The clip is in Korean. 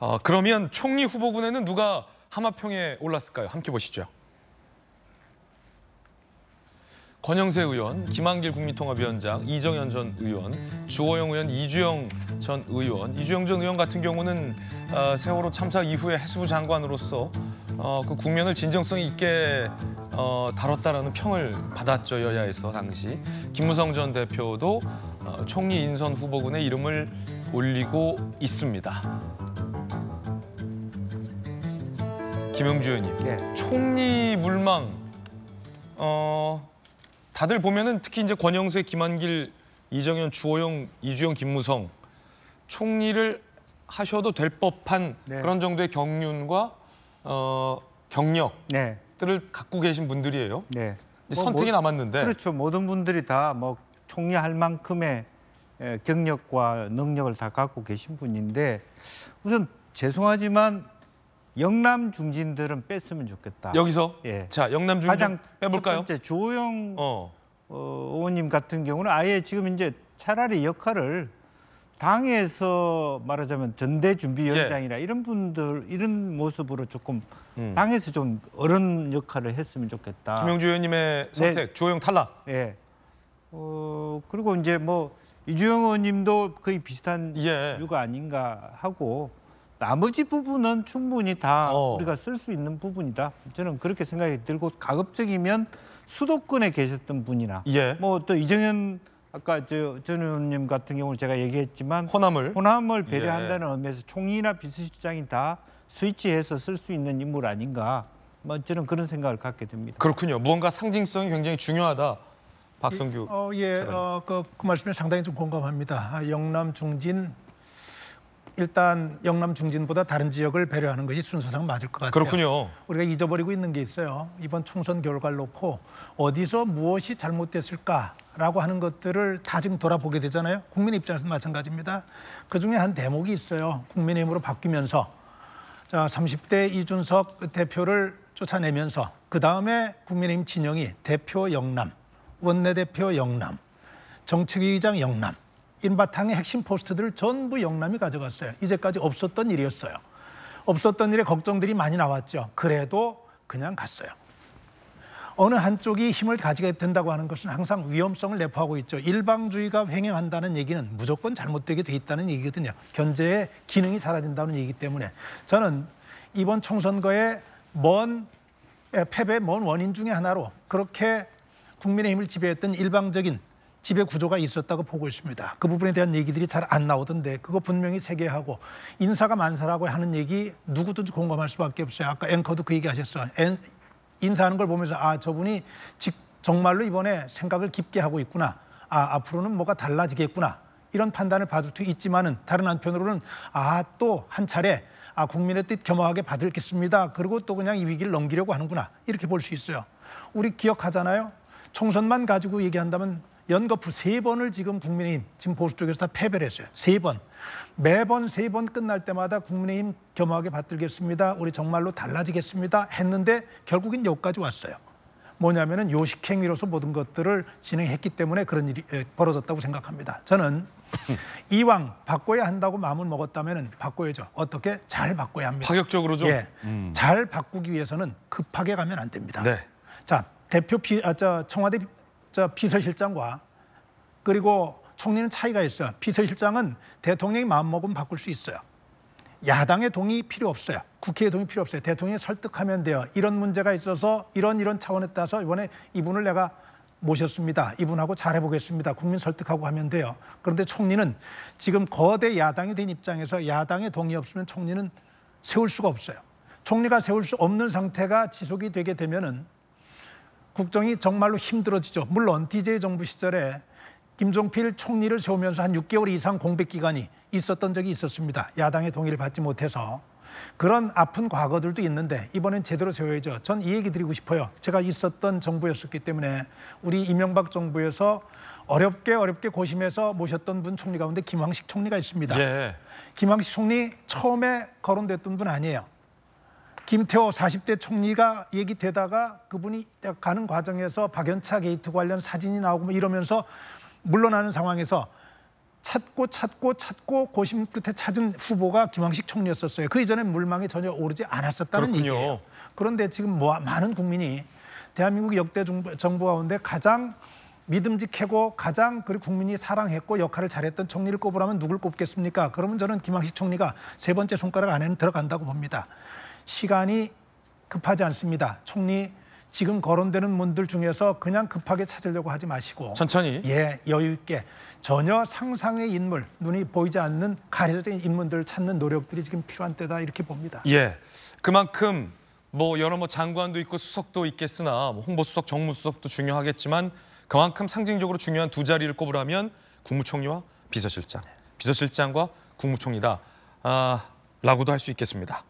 어, 그러면 총리 후보군에는 누가 하마평에 올랐을까요? 함께 보시죠. 권영세 의원, 김한길 국민통합위원장, 이정현 전 의원, 주호영 의원, 이주영 전 의원, 이주영 전 의원 같은 경우는 어, 세월호 참사 이후에 해수부 장관으로서 어, 그 국면을 진정성 있게 어, 다뤘다라는 평을 받았죠 여야에서 당시 김무성 전 대표도 어, 총리 인선 후보군의 이름을 올리고 있습니다. 김영주 의원님. 네. 예. 총리 물망 어 다들 보면은 특히 이제 권영세, 김한길, 이정현, 주호영, 이주영, 김무성 총리를 하셔도 될 법한 네. 그런 정도의 경륜과 어 경력들을 네. 갖고 계신 분들이에요. 네. 뭐, 선택이 남았는데 그렇죠. 모든 분들이 다 뭐 총리 할 만큼의 예, 경력과 능력을 다 갖고 계신 분인데 우선 죄송하지만 영남 중진들은 뺐으면 좋겠다. 여기서 예. 자 영남 중진 가장 빼볼까요? 첫 번째 조영 어. 어, 의원님 같은 경우는 아예 지금 이제 차라리 역할을 당에서 말하자면 전대 준비위원장이나 예. 이런 분들 이런 모습으로 조금 음. 당에서 좀 어른 역할을 했으면 좋겠다. 김영주 의원님의 네. 선택 네. 주영 탈락. 예. 어 그리고 이제 뭐 이주영 의원님도 거의 비슷한 예. 이유가 아닌가 하고 나머지 부분은 충분히 다 어. 우리가 쓸 수 있는 부분이다. 저는 그렇게 생각이 들고 가급적이면 수도권에 계셨던 분이나 예. 뭐또 이정현 아까 저전 의원님 같은 경우는 제가 얘기했지만 호남을 호남을 배려한다는 예. 의미에서 총리나 비서실장이 다 스위치해서 쓸 수 있는 인물 아닌가. 뭐 저는 그런 생각을 갖게 됩니다. 그렇군요. 무언가 상징성이 굉장히 중요하다. 박성규. 어, 예, 어, 그, 그 말씀에 상당히 좀 공감합니다. 영남 중진 일단 영남 중진보다 다른 지역을 배려하는 것이 순서상 맞을 것 같아요. 그렇군요. 우리가 잊어버리고 있는 게 있어요. 이번 총선 결과를 놓고 어디서 무엇이 잘못됐을까라고 하는 것들을 다 지금 돌아보게 되잖아요. 국민 입장에서 마찬가지입니다. 그중에 한 대목이 있어요. 국민의힘으로 바뀌면서 자 30대 이준석 대표를 쫓아내면서 그 다음에 국민의힘 진영이 대표 영남, 원내대표 영남, 정책위의장 영남 인바탕의 핵심 포스트들을 전부 영남이 가져갔어요. 이제까지 없었던 일이었어요. 없었던 일에 걱정들이 많이 나왔죠. 그래도 그냥 갔어요. 어느 한쪽이 힘을 가지게 된다고 하는 것은 항상 위험성을 내포하고 있죠. 일방주의가 횡행한다는 얘기는 무조건 잘못되게 돼 있다는 얘기거든요. 견제의 기능이 사라진다는 얘기 때문에 저는 이번 총선거의 먼 패배의 먼 원인 중의 하나로 그렇게 국민의힘을 지배했던 일방적인 지배 구조가 있었다고 보고 있습니다. 그 부분에 대한 얘기들이 잘 안 나오던데 그거 분명히 세계하고 인사가 만사라고 하는 얘기 누구든지 공감할 수밖에 없어요. 아까 앵커도 그 얘기하셨어. 엔, 인사하는 걸 보면서 아 저분이 직, 정말로 이번에 생각을 깊게 하고 있구나. 아 앞으로는 뭐가 달라지겠구나. 이런 판단을 받을 수 있지만은 다른 한편으로는 아 또 한 차례 아 국민의 뜻 겸허하게 받을겠습니다 그리고 또 그냥 이 위기를 넘기려고 하는구나 이렇게 볼 수 있어요. 우리 기억하잖아요. 총선만 가지고 얘기한다면 연거푸 세 번을 지금 국민의힘 지금 보수 쪽에서 다 패배를 했어요. 세 번. 매번 세 번 끝날 때마다 국민의힘 겸허하게 받들겠습니다. 우리 정말로 달라지겠습니다. 했는데 결국엔 여기까지 왔어요. 뭐냐면은 요식행위로서 모든 것들을 진행했기 때문에 그런 일이 벌어졌다고 생각합니다. 저는 이왕 바꿔야 한다고 마음을 먹었다면 바꿔야죠. 어떻게 잘 바꿔야 합니다. 파격적으로 좀. 예, 음. 잘 바꾸기 위해서는 급하게 가면 안 됩니다. 네. 자 대표 피, 아, 저 청와대 저 비서실장과 그리고 총리는 차이가 있어요. 비서실장은 대통령이 마음먹으면 바꿀 수 있어요. 야당의 동의 필요 없어요. 국회의 동의 필요 없어요. 대통령이 설득하면 돼요. 이런 문제가 있어서 이런 이런 차원에 따라서 이번에 이분을 내가 모셨습니다. 이분하고 잘해보겠습니다. 국민 설득하고 하면 돼요. 그런데 총리는 지금 거대 야당이 된 입장에서 야당의 동의 없으면 총리는 세울 수가 없어요. 총리가 세울 수 없는 상태가 지속이 되게 되면은 국정이 정말로 힘들어지죠. 물론 DJ 정부 시절에 김종필 총리를 세우면서 한 6개월 이상 공백 기간이 있었던 적이 있었습니다. 야당의 동의를 받지 못해서 그런 아픈 과거들도 있는데 이번엔 제대로 세워야죠. 전 이 얘기 드리고 싶어요. 제가 있었던 정부였었기 때문에 우리 이명박 정부에서 어렵게 어렵게 고심해서 모셨던 분 총리 가운데 김황식 총리가 있습니다. 예. 김황식 총리 처음에 거론됐던 분 아니에요. 김태호 40대 총리가 얘기되다가 그분이 가는 과정에서 박연차 게이트 관련 사진이 나오고 뭐 이러면서 물러나는 상황에서 찾고 찾고 찾고 고심 끝에 찾은 후보가 김황식 총리였었어요. 그 이전에 물망이 전혀 오르지 않았었다는 군요 얘기예요. 그런데 지금 뭐, 많은 국민이 대한민국 역대 정부, 정부 가운데 가장 믿음직하고 가장 그리고 국민이 사랑했고 역할을 잘했던 총리를 꼽으라면 누굴 꼽겠습니까? 그러면 저는 김학식 총리가 세 번째 손가락 안에는 들어간다고 봅니다. 시간이 급하지 않습니다. 총리 지금 거론되는 문들 중에서 그냥 급하게 찾으려고 하지 마시고 천천히 예 여유 있게 전혀 상상의 인물 눈이 보이지 않는 가려진 인물들을 찾는 노력들이 지금 필요한 때다 이렇게 봅니다. 예 그만큼 뭐 여러 뭐 장관도 있고 수석도 있겠으나 뭐 홍보수석 정무수석도 중요하겠지만 그만큼 상징적으로 중요한 두 자리를 꼽으라면 국무총리와 비서실장 비서실장과 국무총리다 아, 라고도 할 수 있겠습니다.